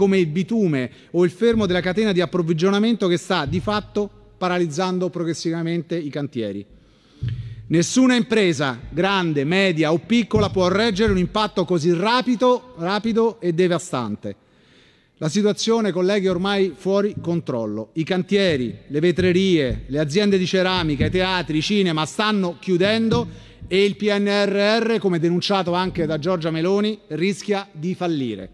come il bitume o il fermo della catena di approvvigionamento che sta di fatto paralizzando progressivamente i cantieri. Nessuna impresa, grande, media o piccola, può reggere un impatto così rapido, rapido e devastante. La situazione, colleghi, è ormai fuori controllo. I cantieri, le vetrerie, le aziende di ceramica, i teatri, i cinema stanno chiudendo e il PNRR, come denunciato anche da Giorgia Meloni, rischia di fallire.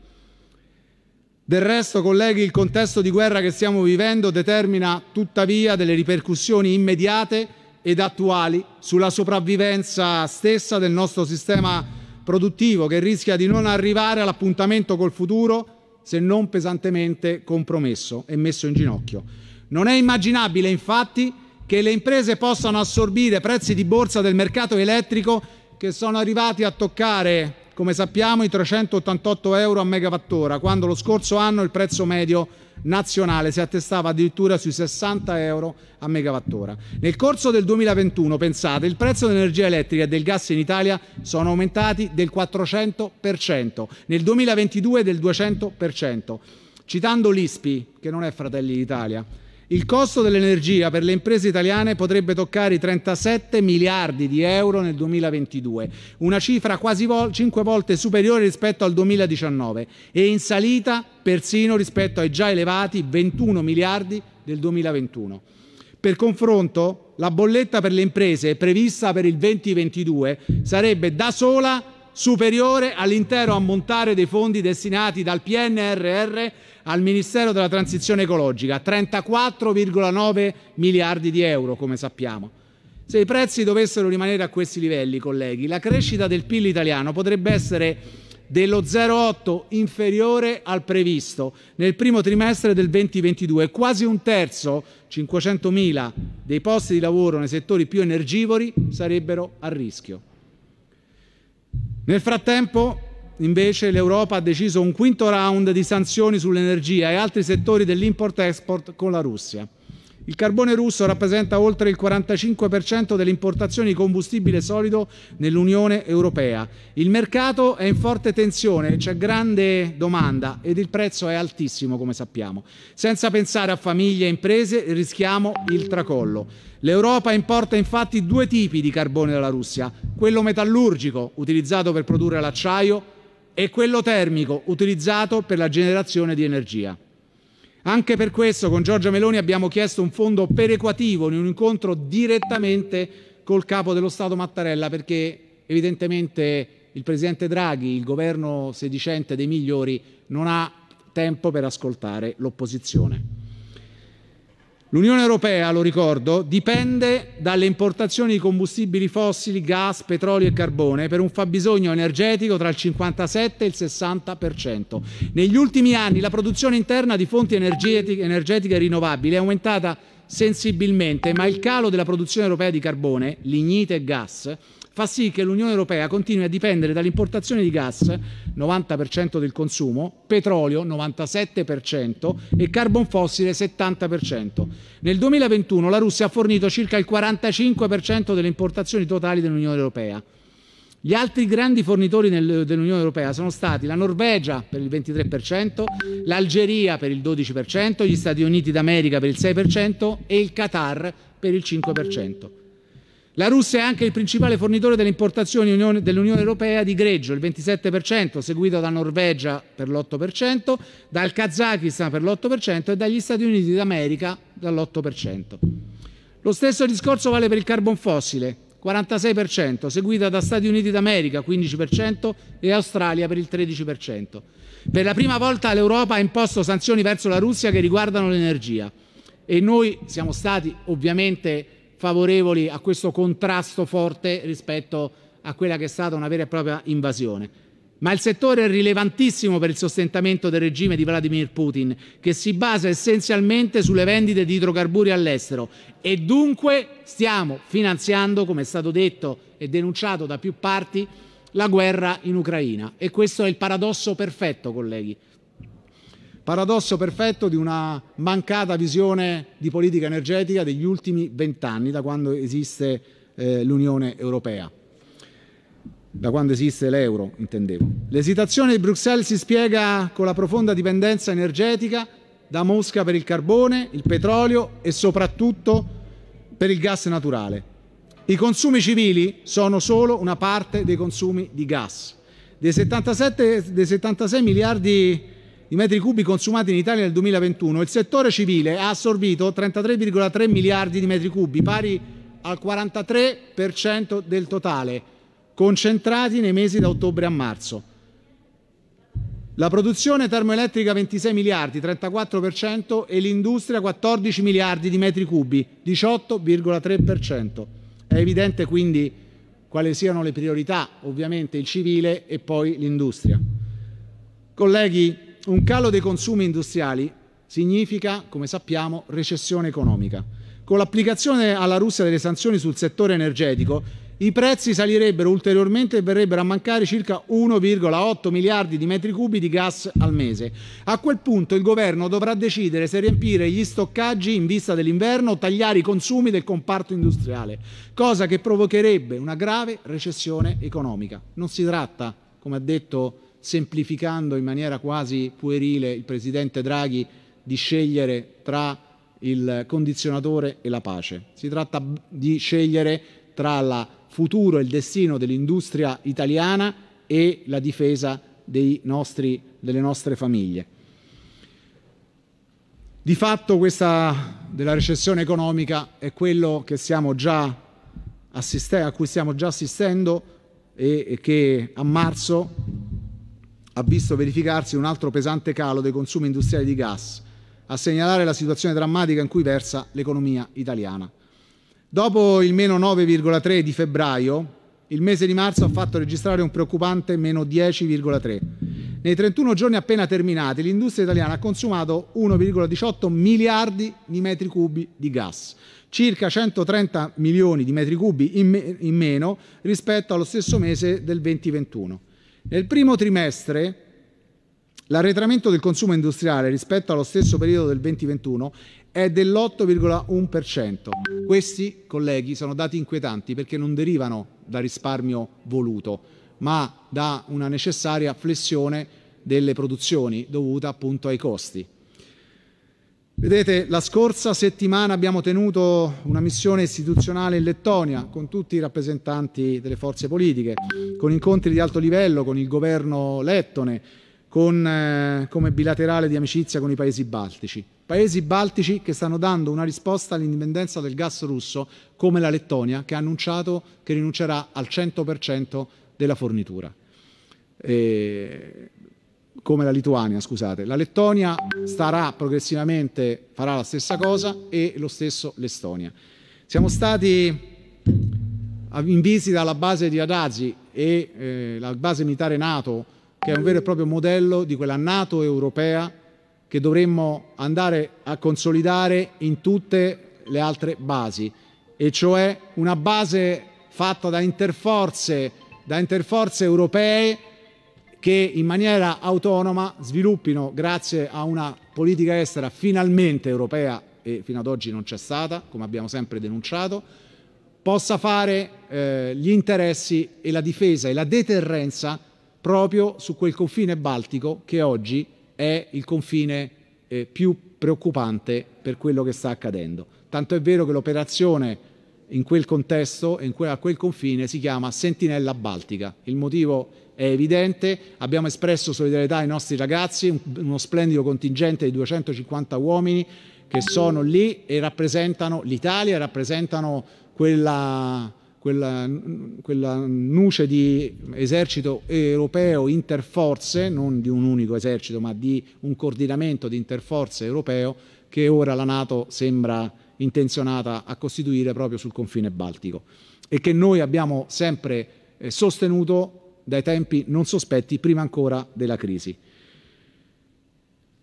Del resto, colleghi, il contesto di guerra che stiamo vivendo determina tuttavia delle ripercussioni immediate ed attuali sulla sopravvivenza stessa del nostro sistema produttivo che rischia di non arrivare all'appuntamento col futuro se non pesantemente compromesso e messo in ginocchio. Non è immaginabile infatti che le imprese possano assorbire prezzi di borsa del mercato elettrico che sono arrivati a toccare come sappiamo, i 388 euro a megawattora, quando lo scorso anno il prezzo medio nazionale si attestava addirittura sui 60 euro a megawattora. Nel corso del 2021, pensate, il prezzo dell'energia elettrica e del gas in Italia sono aumentati del 400%, nel 2022 del 200%. Citando l'ISPI, che non è Fratelli d'Italia, il costo dell'energia per le imprese italiane potrebbe toccare i 37 miliardi di euro nel 2022, una cifra quasi vol 5 volte superiore rispetto al 2019 e in salita persino rispetto ai già elevati 21 miliardi del 2021. Per confronto, la bolletta per le imprese prevista per il 2022 sarebbe da sola superiore all'intero ammontare dei fondi destinati dal PNRR al Ministero della Transizione Ecologica, 34,9 miliardi di euro, come sappiamo. Se i prezzi dovessero rimanere a questi livelli, colleghi, la crescita del PIL italiano potrebbe essere dello 0,8 inferiore al previsto nel primo trimestre del 2022. Quasi un terzo, 500.000, dei posti di lavoro nei settori più energivori sarebbero a rischio. Nel frattempo, invece, l'Europa ha deciso un quinto round di sanzioni sull'energia e altri settori dell'import-export con la Russia. Il carbone russo rappresenta oltre il 45% delle importazioni di combustibile solido nell'Unione Europea. Il mercato è in forte tensione, c'è grande domanda ed il prezzo è altissimo, come sappiamo. Senza pensare a famiglie e imprese rischiamo il tracollo. L'Europa importa infatti due tipi di carbone dalla Russia, quello metallurgico, utilizzato per produrre l'acciaio, e quello termico, utilizzato per la generazione di energia. Anche per questo con Giorgia Meloni abbiamo chiesto un fondo perequativo in un incontro direttamente col capo dello Stato Mattarella perché evidentemente il presidente Draghi, il governo sedicente dei migliori, non ha tempo per ascoltare l'opposizione. L'Unione Europea, lo ricordo, dipende dalle importazioni di combustibili fossili, gas, petrolio e carbone per un fabbisogno energetico tra il 57 e il 60%. Negli ultimi anni la produzione interna di fonti energetiche, energetiche rinnovabili è aumentata sensibilmente, ma il calo della produzione europea di carbone, lignite e gas fa sì che l'Unione Europea continui a dipendere dall'importazione di gas, 90% del consumo, petrolio, 97% e carbon fossile, 70%. Nel 2021 la Russia ha fornito circa il 45% delle importazioni totali dell'Unione Europea. Gli altri grandi fornitori dell'Unione Europea sono stati la Norvegia per il 23%, l'Algeria per il 12%, gli Stati Uniti d'America per il 6% e il Qatar per il 5%. La Russia è anche il principale fornitore delle importazioni dell'Unione Europea di greggio, il 27%, seguito da Norvegia per l'8%, dal Kazakistan per l'8% e dagli Stati Uniti d'America dall'8%. Lo stesso discorso vale per il carbon fossile, 46%, seguita da Stati Uniti d'America 15% e Australia per il 13%. Per la prima volta l'Europa ha imposto sanzioni verso la Russia che riguardano l'energia e noi siamo stati ovviamente favorevoli a questo contrasto forte rispetto a quella che è stata una vera e propria invasione. Ma il settore è rilevantissimo per il sostentamento del regime di Vladimir Putin, che si basa essenzialmente sulle vendite di idrocarburi all'estero e dunque stiamo finanziando, come è stato detto e denunciato da più parti, la guerra in Ucraina. E questo è il paradosso perfetto, colleghi. Paradosso perfetto di una mancata visione di politica energetica degli ultimi vent'anni, da quando esiste eh, l'Unione Europea da quando esiste l'euro, intendevo. L'esitazione di Bruxelles si spiega con la profonda dipendenza energetica da Mosca per il carbone, il petrolio e soprattutto per il gas naturale. I consumi civili sono solo una parte dei consumi di gas. Dei, 77, dei 76 miliardi di metri cubi consumati in Italia nel 2021, il settore civile ha assorbito 33,3 miliardi di metri cubi, pari al 43% del totale concentrati nei mesi da ottobre a marzo. La produzione termoelettrica 26 miliardi, 34% e l'industria 14 miliardi di metri cubi, 18,3%. È evidente quindi quali siano le priorità, ovviamente il civile e poi l'industria. Colleghi, un calo dei consumi industriali significa, come sappiamo, recessione economica. Con l'applicazione alla Russia delle sanzioni sul settore energetico, i prezzi salirebbero ulteriormente e verrebbero a mancare circa 1,8 miliardi di metri cubi di gas al mese. A quel punto il governo dovrà decidere se riempire gli stoccaggi in vista dell'inverno o tagliare i consumi del comparto industriale, cosa che provocherebbe una grave recessione economica. Non si tratta, come ha detto semplificando in maniera quasi puerile il presidente Draghi, di scegliere tra il condizionatore e la pace. Si tratta di scegliere tra la futuro e il destino dell'industria italiana e la difesa nostri, delle nostre famiglie. Di fatto questa della recessione economica è quello assiste, a cui stiamo già assistendo e, e che a marzo ha visto verificarsi un altro pesante calo dei consumi industriali di gas, a segnalare la situazione drammatica in cui versa l'economia italiana. Dopo il meno 9,3 di febbraio, il mese di marzo ha fatto registrare un preoccupante meno 10,3. Nei 31 giorni appena terminati, l'industria italiana ha consumato 1,18 miliardi di metri cubi di gas, circa 130 milioni di metri cubi in, me in meno rispetto allo stesso mese del 2021. Nel primo trimestre L'arretramento del consumo industriale rispetto allo stesso periodo del 2021 è dell'8,1%. Questi, colleghi, sono dati inquietanti perché non derivano da risparmio voluto, ma da una necessaria flessione delle produzioni dovuta appunto ai costi. Vedete, la scorsa settimana abbiamo tenuto una missione istituzionale in Lettonia con tutti i rappresentanti delle forze politiche, con incontri di alto livello con il governo lettone, con, eh, come bilaterale di amicizia con i paesi baltici. Paesi baltici che stanno dando una risposta all'indipendenza del gas russo, come la Lettonia, che ha annunciato che rinuncerà al 100% della fornitura. E come la Lituania, scusate. La Lettonia starà progressivamente, farà la stessa cosa e lo stesso l'Estonia. Siamo stati in visita alla base di Adazi e eh, la base militare NATO che è un vero e proprio modello di quella Nato europea che dovremmo andare a consolidare in tutte le altre basi, e cioè una base fatta da interforze, da interforze europee che in maniera autonoma sviluppino, grazie a una politica estera finalmente europea, e fino ad oggi non c'è stata, come abbiamo sempre denunciato, possa fare eh, gli interessi e la difesa e la deterrenza proprio su quel confine baltico che oggi è il confine eh, più preoccupante per quello che sta accadendo. Tanto è vero che l'operazione in quel contesto e que a quel confine si chiama Sentinella Baltica. Il motivo è evidente, abbiamo espresso solidarietà ai nostri ragazzi, un uno splendido contingente di 250 uomini che sono lì e rappresentano l'Italia, rappresentano quella quella, quella nuce di esercito europeo interforze, non di un unico esercito, ma di un coordinamento di interforze europeo che ora la Nato sembra intenzionata a costituire proprio sul confine baltico e che noi abbiamo sempre eh, sostenuto dai tempi non sospetti, prima ancora della crisi.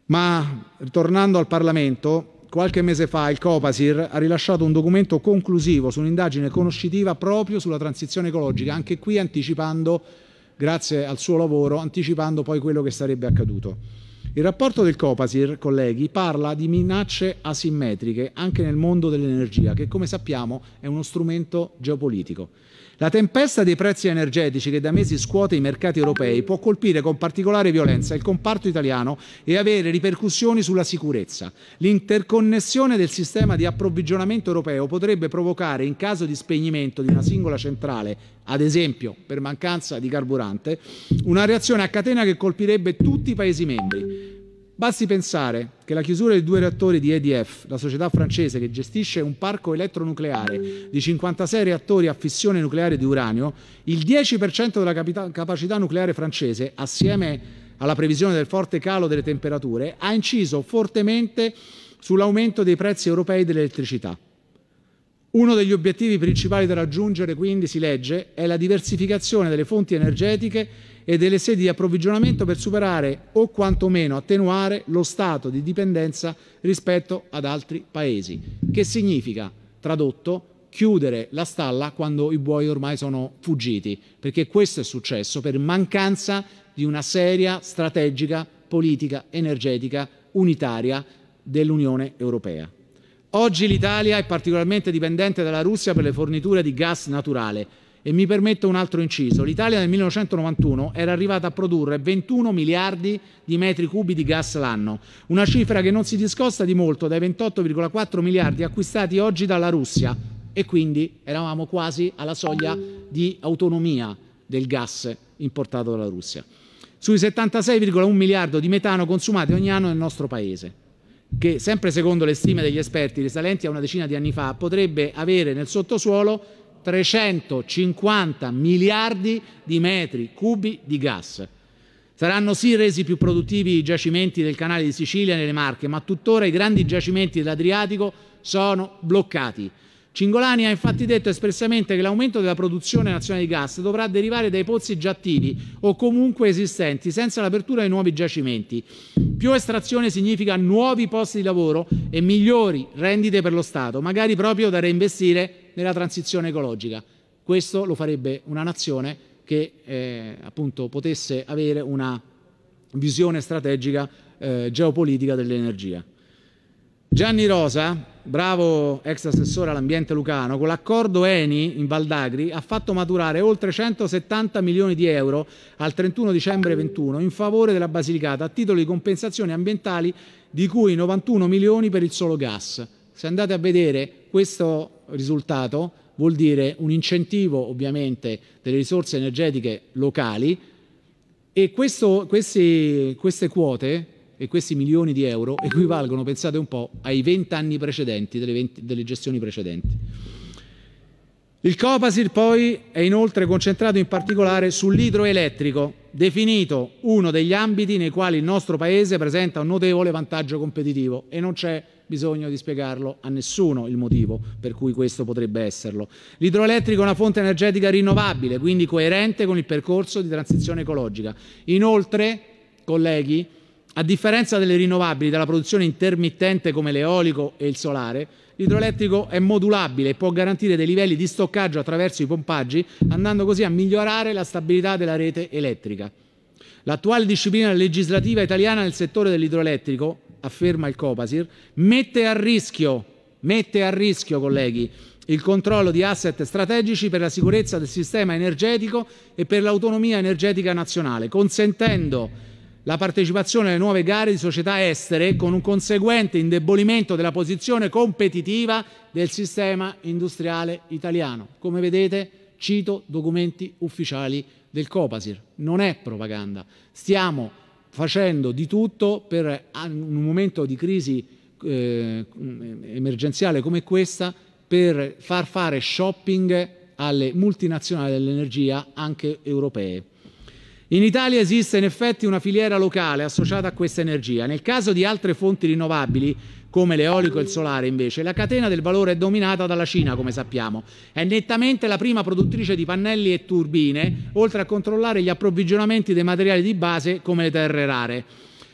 Ma tornando al Parlamento, Qualche mese fa il Copasir ha rilasciato un documento conclusivo su un'indagine conoscitiva proprio sulla transizione ecologica, anche qui anticipando, grazie al suo lavoro, anticipando poi quello che sarebbe accaduto. Il rapporto del Copasir, colleghi, parla di minacce asimmetriche anche nel mondo dell'energia, che come sappiamo è uno strumento geopolitico. La tempesta dei prezzi energetici che da mesi scuote i mercati europei può colpire con particolare violenza il comparto italiano e avere ripercussioni sulla sicurezza. L'interconnessione del sistema di approvvigionamento europeo potrebbe provocare, in caso di spegnimento di una singola centrale, ad esempio per mancanza di carburante, una reazione a catena che colpirebbe tutti i Paesi membri. Basti pensare che la chiusura dei due reattori di EDF, la società francese che gestisce un parco elettronucleare di 56 reattori a fissione nucleare di uranio, il 10% della capacità nucleare francese, assieme alla previsione del forte calo delle temperature, ha inciso fortemente sull'aumento dei prezzi europei dell'elettricità. Uno degli obiettivi principali da raggiungere, quindi, si legge, è la diversificazione delle fonti energetiche e delle sedi di approvvigionamento per superare o quantomeno attenuare lo stato di dipendenza rispetto ad altri paesi, che significa, tradotto, chiudere la stalla quando i buoi ormai sono fuggiti, perché questo è successo per mancanza di una seria strategica politica energetica unitaria dell'Unione Europea. Oggi l'Italia è particolarmente dipendente dalla Russia per le forniture di gas naturale, e mi permetto un altro inciso. L'Italia nel 1991 era arrivata a produrre 21 miliardi di metri cubi di gas l'anno, una cifra che non si discosta di molto dai 28,4 miliardi acquistati oggi dalla Russia e quindi eravamo quasi alla soglia di autonomia del gas importato dalla Russia. Sui 76,1 miliardi di metano consumati ogni anno nel nostro Paese che sempre secondo le stime degli esperti risalenti a una decina di anni fa potrebbe avere nel sottosuolo 350 miliardi di metri cubi di gas. Saranno sì resi più produttivi i giacimenti del canale di Sicilia nelle Marche, ma tuttora i grandi giacimenti dell'Adriatico sono bloccati. Cingolani ha infatti detto espressamente che l'aumento della produzione nazionale di gas dovrà derivare dai pozzi già attivi o comunque esistenti, senza l'apertura di nuovi giacimenti. Più estrazione significa nuovi posti di lavoro e migliori rendite per lo Stato, magari proprio da reinvestire nella transizione ecologica. Questo lo farebbe una nazione che eh, appunto potesse avere una visione strategica eh, geopolitica dell'energia. Gianni Rosa, bravo ex assessore all'ambiente lucano, con l'accordo Eni in Valdagri ha fatto maturare oltre 170 milioni di euro al 31 dicembre 21 in favore della Basilicata a titolo di compensazioni ambientali di cui 91 milioni per il solo gas. Se andate a vedere questo risultato vuol dire un incentivo ovviamente delle risorse energetiche locali e questo, questi, queste quote e questi milioni di euro equivalgono, pensate un po', ai 20 anni precedenti, delle, 20, delle gestioni precedenti. Il Copasir poi è inoltre concentrato in particolare sull'idroelettrico, definito uno degli ambiti nei quali il nostro Paese presenta un notevole vantaggio competitivo e non c'è bisogno di spiegarlo a nessuno il motivo per cui questo potrebbe esserlo. L'idroelettrico è una fonte energetica rinnovabile, quindi coerente con il percorso di transizione ecologica. Inoltre, colleghi, a differenza delle rinnovabili della produzione intermittente come l'eolico e il solare, l'idroelettrico è modulabile e può garantire dei livelli di stoccaggio attraverso i pompaggi, andando così a migliorare la stabilità della rete elettrica. L'attuale disciplina legislativa italiana nel settore dell'idroelettrico, afferma il Copasir, mette a rischio, mette a rischio, colleghi, il controllo di asset strategici per la sicurezza del sistema energetico e per l'autonomia energetica nazionale, consentendo la partecipazione alle nuove gare di società estere con un conseguente indebolimento della posizione competitiva del sistema industriale italiano. Come vedete, cito documenti ufficiali del Copasir. Non è propaganda. Stiamo facendo di tutto per in un momento di crisi eh, emergenziale come questa per far fare shopping alle multinazionali dell'energia anche europee. In Italia esiste in effetti una filiera locale associata a questa energia. Nel caso di altre fonti rinnovabili, come l'eolico e il solare invece, la catena del valore è dominata dalla Cina, come sappiamo. È nettamente la prima produttrice di pannelli e turbine, oltre a controllare gli approvvigionamenti dei materiali di base come le terre rare.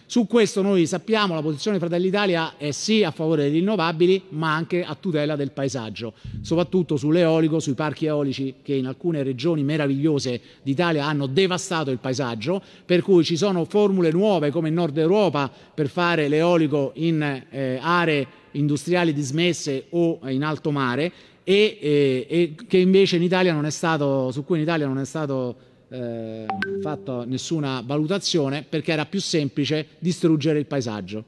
Su questo noi sappiamo la posizione di Fratelli Italia è sì a favore delle rinnovabili, ma anche a tutela del paesaggio, soprattutto sull'eolico, sui parchi eolici che in alcune regioni meravigliose d'Italia hanno devastato il paesaggio, per cui ci sono formule nuove come in Nord Europa per fare l'eolico in eh, aree industriali dismesse o in alto mare e, eh, e, e in stato, su cui in Italia non è stato eh, fatto nessuna valutazione perché era più semplice distruggere il paesaggio.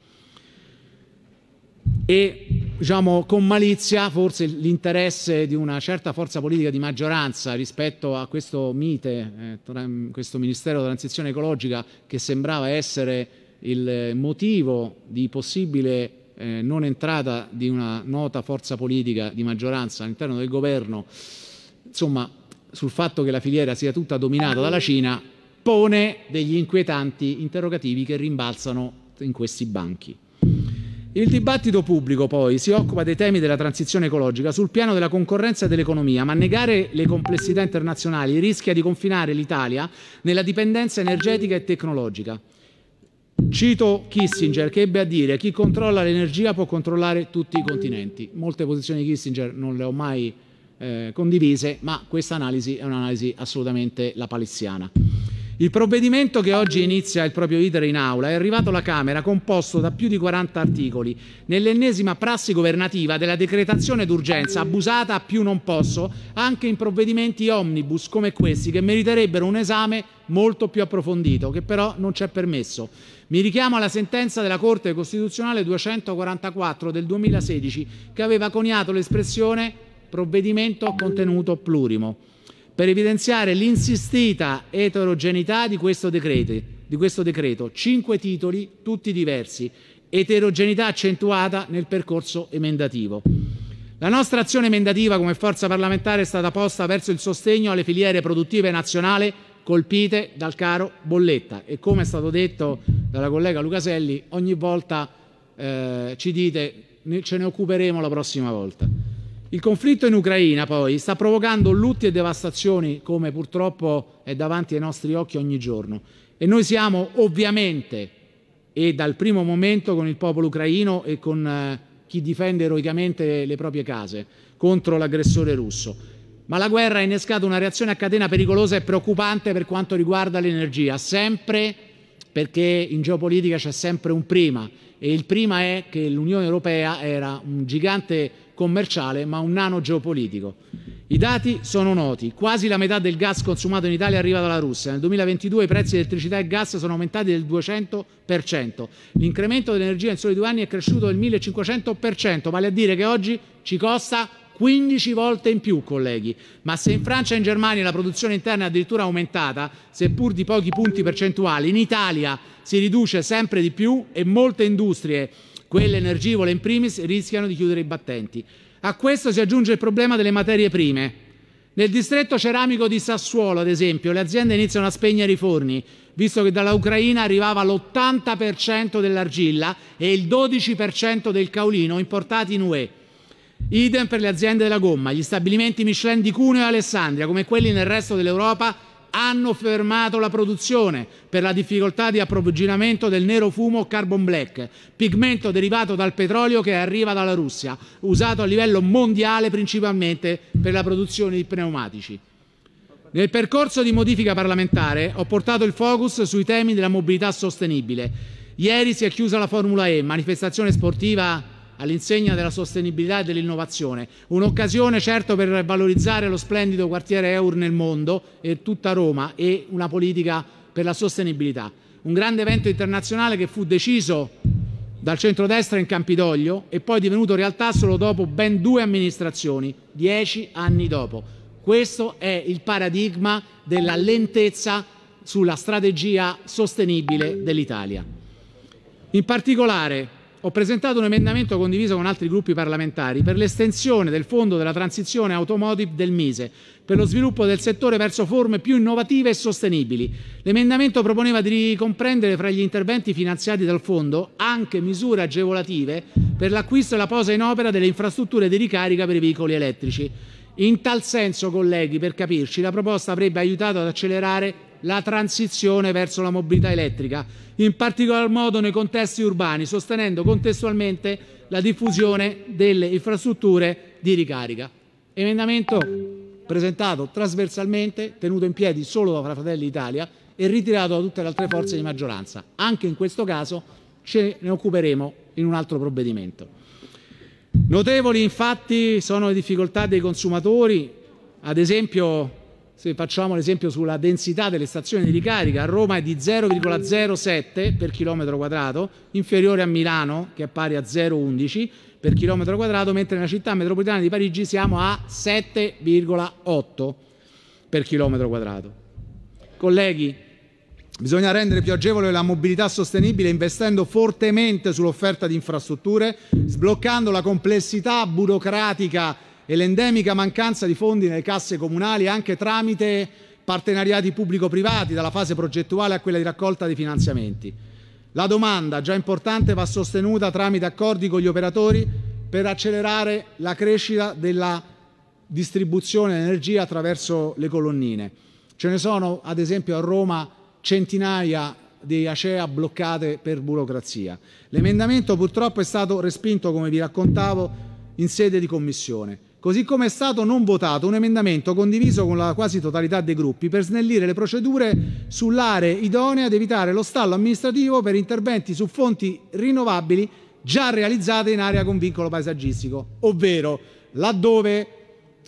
E diciamo, con malizia forse l'interesse di una certa forza politica di maggioranza rispetto a questo mite, eh, questo Ministero della Transizione Ecologica che sembrava essere il motivo di possibile eh, non entrata di una nota forza politica di maggioranza all'interno del governo, insomma sul fatto che la filiera sia tutta dominata dalla Cina pone degli inquietanti interrogativi che rimbalzano in questi banchi. Il dibattito pubblico poi si occupa dei temi della transizione ecologica sul piano della concorrenza e dell'economia, ma negare le complessità internazionali rischia di confinare l'Italia nella dipendenza energetica e tecnologica. Cito Kissinger che ebbe a dire chi controlla l'energia può controllare tutti i continenti. Molte posizioni di Kissinger non le ho mai eh, condivise, ma questa analisi è un'analisi assolutamente lapalissiana. Il provvedimento che oggi inizia il proprio iter in aula è arrivato alla Camera composto da più di 40 articoli, nell'ennesima prassi governativa della decretazione d'urgenza abusata a più non posso anche in provvedimenti omnibus come questi che meriterebbero un esame molto più approfondito, che però non ci è permesso. Mi richiamo alla sentenza della Corte Costituzionale 244 del 2016 che aveva coniato l'espressione provvedimento a contenuto plurimo, per evidenziare l'insistita eterogeneità di questo, decreto, di questo decreto. Cinque titoli, tutti diversi, eterogeneità accentuata nel percorso emendativo. La nostra azione emendativa come forza parlamentare è stata posta verso il sostegno alle filiere produttive nazionali colpite dal caro bolletta e come è stato detto dalla collega Lucaselli ogni volta eh, ci dite ce ne occuperemo la prossima volta. Il conflitto in Ucraina poi sta provocando lutti e devastazioni come purtroppo è davanti ai nostri occhi ogni giorno e noi siamo ovviamente e dal primo momento con il popolo ucraino e con eh, chi difende eroicamente le proprie case contro l'aggressore russo. Ma la guerra ha innescato una reazione a catena pericolosa e preoccupante per quanto riguarda l'energia, sempre perché in geopolitica c'è sempre un prima e il prima è che l'Unione Europea era un gigante commerciale, ma un nano geopolitico. I dati sono noti, quasi la metà del gas consumato in Italia arriva dalla Russia. Nel 2022 i prezzi di elettricità e gas sono aumentati del 200%. L'incremento dell'energia in soli due anni è cresciuto del 1500%, vale a dire che oggi ci costa 15 volte in più, colleghi. Ma se in Francia e in Germania la produzione interna è addirittura aumentata, seppur di pochi punti percentuali, in Italia si riduce sempre di più e molte industrie quelle energivore in primis, rischiano di chiudere i battenti. A questo si aggiunge il problema delle materie prime. Nel distretto ceramico di Sassuolo, ad esempio, le aziende iniziano a spegnere i forni, visto che dall'Ucraina arrivava l'80% dell'argilla e il 12% del caolino importati in UE. Idem per le aziende della gomma, gli stabilimenti Michelin di Cuneo e Alessandria, come quelli nel resto dell'Europa, hanno fermato la produzione per la difficoltà di approvvigionamento del nero fumo carbon black, pigmento derivato dal petrolio che arriva dalla Russia, usato a livello mondiale principalmente per la produzione di pneumatici. Nel percorso di modifica parlamentare ho portato il focus sui temi della mobilità sostenibile. Ieri si è chiusa la Formula E, manifestazione sportiva all'insegna della sostenibilità e dell'innovazione. Un'occasione certo per valorizzare lo splendido quartiere EUR nel mondo e tutta Roma e una politica per la sostenibilità. Un grande evento internazionale che fu deciso dal centrodestra in Campidoglio e poi divenuto realtà solo dopo ben due amministrazioni, dieci anni dopo. Questo è il paradigma della lentezza sulla strategia sostenibile dell'Italia. In particolare, ho presentato un emendamento condiviso con altri gruppi parlamentari per l'estensione del fondo della transizione automotive del Mise per lo sviluppo del settore verso forme più innovative e sostenibili. L'emendamento proponeva di ricomprendere fra gli interventi finanziati dal fondo anche misure agevolative per l'acquisto e la posa in opera delle infrastrutture di ricarica per i veicoli elettrici. In tal senso, colleghi, per capirci, la proposta avrebbe aiutato ad accelerare la transizione verso la mobilità elettrica, in particolar modo nei contesti urbani, sostenendo contestualmente la diffusione delle infrastrutture di ricarica. Emendamento presentato trasversalmente, tenuto in piedi solo da Fratelli Italia e ritirato da tutte le altre forze di maggioranza. Anche in questo caso ce ne occuperemo in un altro provvedimento. Notevoli infatti sono le difficoltà dei consumatori, ad esempio se facciamo l'esempio sulla densità delle stazioni di ricarica, a Roma è di 0,07 per chilometro quadrato, inferiore a Milano che è pari a 0,11 per chilometro quadrato, mentre nella città metropolitana di Parigi siamo a 7,8 per chilometro quadrato. Colleghi, bisogna rendere più agevole la mobilità sostenibile investendo fortemente sull'offerta di infrastrutture, sbloccando la complessità burocratica e l'endemica mancanza di fondi nelle casse comunali anche tramite partenariati pubblico-privati, dalla fase progettuale a quella di raccolta dei finanziamenti. La domanda, già importante, va sostenuta tramite accordi con gli operatori per accelerare la crescita della distribuzione dell'energia attraverso le colonnine. Ce ne sono, ad esempio, a Roma centinaia di ACEA bloccate per burocrazia. L'emendamento purtroppo è stato respinto, come vi raccontavo, in sede di commissione così come è stato non votato un emendamento condiviso con la quasi totalità dei gruppi per snellire le procedure sull'area idonea ad evitare lo stallo amministrativo per interventi su fonti rinnovabili già realizzate in area con vincolo paesaggistico, ovvero laddove,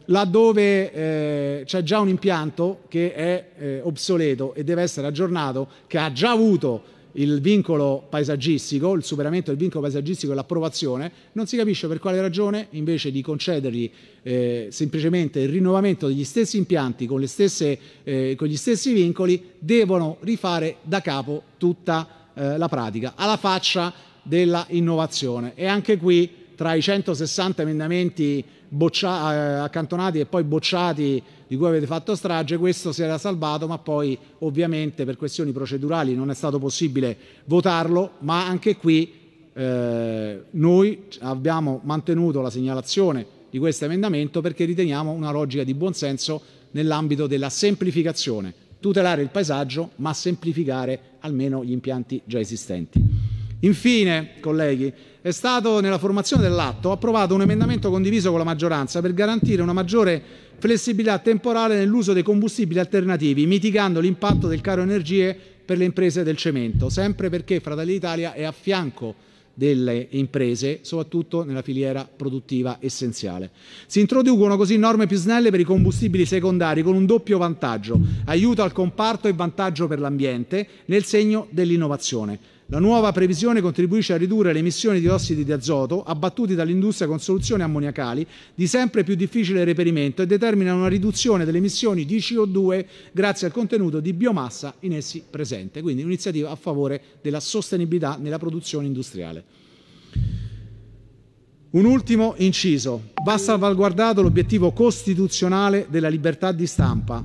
laddove eh, c'è già un impianto che è eh, obsoleto e deve essere aggiornato, che ha già avuto il vincolo paesaggistico, il superamento del vincolo paesaggistico e l'approvazione, non si capisce per quale ragione invece di concedergli eh, semplicemente il rinnovamento degli stessi impianti con, stesse, eh, con, gli stessi vincoli, devono rifare da capo tutta eh, la pratica, alla faccia dell'innovazione. E anche qui tra i 160 emendamenti boccia- eh, accantonati e poi bocciati di cui avete fatto strage, questo si era salvato, ma poi ovviamente per questioni procedurali non è stato possibile votarlo, ma anche qui eh, noi abbiamo mantenuto la segnalazione di questo emendamento perché riteniamo una logica di buonsenso nell'ambito della semplificazione, tutelare il paesaggio ma semplificare almeno gli impianti già esistenti. Infine, colleghi, è stato nella formazione dell'atto approvato un emendamento condiviso con la maggioranza per garantire una maggiore flessibilità temporale nell'uso dei combustibili alternativi, mitigando l'impatto del caro energie per le imprese del cemento, sempre perché Fratelli d'Italia è a fianco delle imprese, soprattutto nella filiera produttiva essenziale. Si introducono così norme più snelle per i combustibili secondari con un doppio vantaggio, aiuto al comparto e vantaggio per l'ambiente, nel segno dell'innovazione. La nuova previsione contribuisce a ridurre le emissioni di ossidi di azoto abbattuti dall'industria con soluzioni ammoniacali di sempre più difficile reperimento e determina una riduzione delle emissioni di CO2 grazie al contenuto di biomassa in essi presente. Quindi un'iniziativa a favore della sostenibilità nella produzione industriale. Un ultimo inciso. Va salvaguardato l'obiettivo costituzionale della libertà di stampa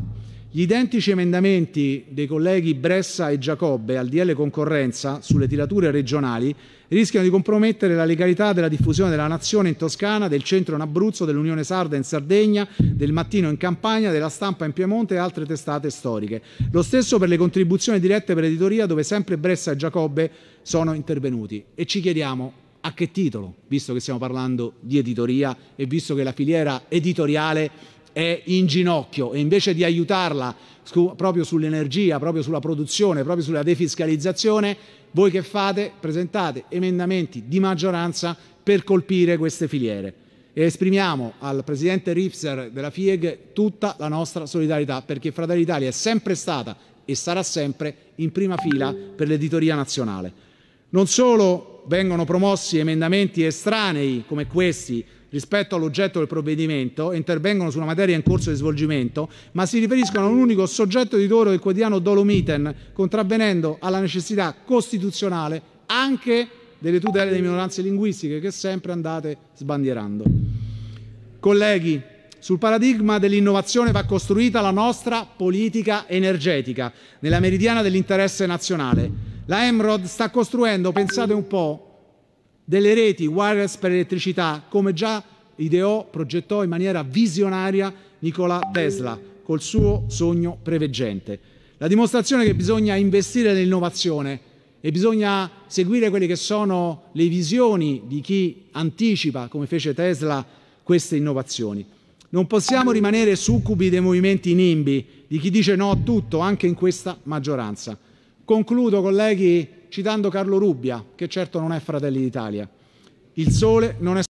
gli identici emendamenti dei colleghi Bressa e Giacobbe al DL concorrenza sulle tirature regionali rischiano di compromettere la legalità della diffusione della nazione in Toscana, del centro in Abruzzo, dell'Unione Sarda in Sardegna, del mattino in Campania, della stampa in Piemonte e altre testate storiche. Lo stesso per le contribuzioni dirette per editoria dove sempre Bressa e Giacobbe sono intervenuti. E ci chiediamo a che titolo, visto che stiamo parlando di editoria e visto che la filiera editoriale è in ginocchio e invece di aiutarla su, proprio sull'energia, proprio sulla produzione, proprio sulla defiscalizzazione, voi che fate? Presentate emendamenti di maggioranza per colpire queste filiere. E esprimiamo al presidente Ripser della FIEG tutta la nostra solidarietà perché Fratelli Italia è sempre stata e sarà sempre in prima fila per l'editoria nazionale. Non solo vengono promossi emendamenti estranei come questi rispetto all'oggetto del provvedimento e intervengono su una materia in corso di svolgimento, ma si riferiscono a un unico soggetto editore del quotidiano Dolomiten, contravvenendo alla necessità costituzionale anche delle tutele delle minoranze linguistiche che sempre andate sbandierando. Colleghi, sul paradigma dell'innovazione va costruita la nostra politica energetica nella meridiana dell'interesse nazionale. La Emerald sta costruendo, pensate un po', delle reti wireless per elettricità, come già ideò, progettò in maniera visionaria Nikola Tesla col suo sogno preveggente. La dimostrazione che bisogna investire nell'innovazione e bisogna seguire quelle che sono le visioni di chi anticipa, come fece Tesla, queste innovazioni. Non possiamo rimanere succubi dei movimenti nimbi, di chi dice no a tutto, anche in questa maggioranza. Concludo, colleghi, citando Carlo Rubbia, che certo non è Fratelli d'Italia. Il sole non è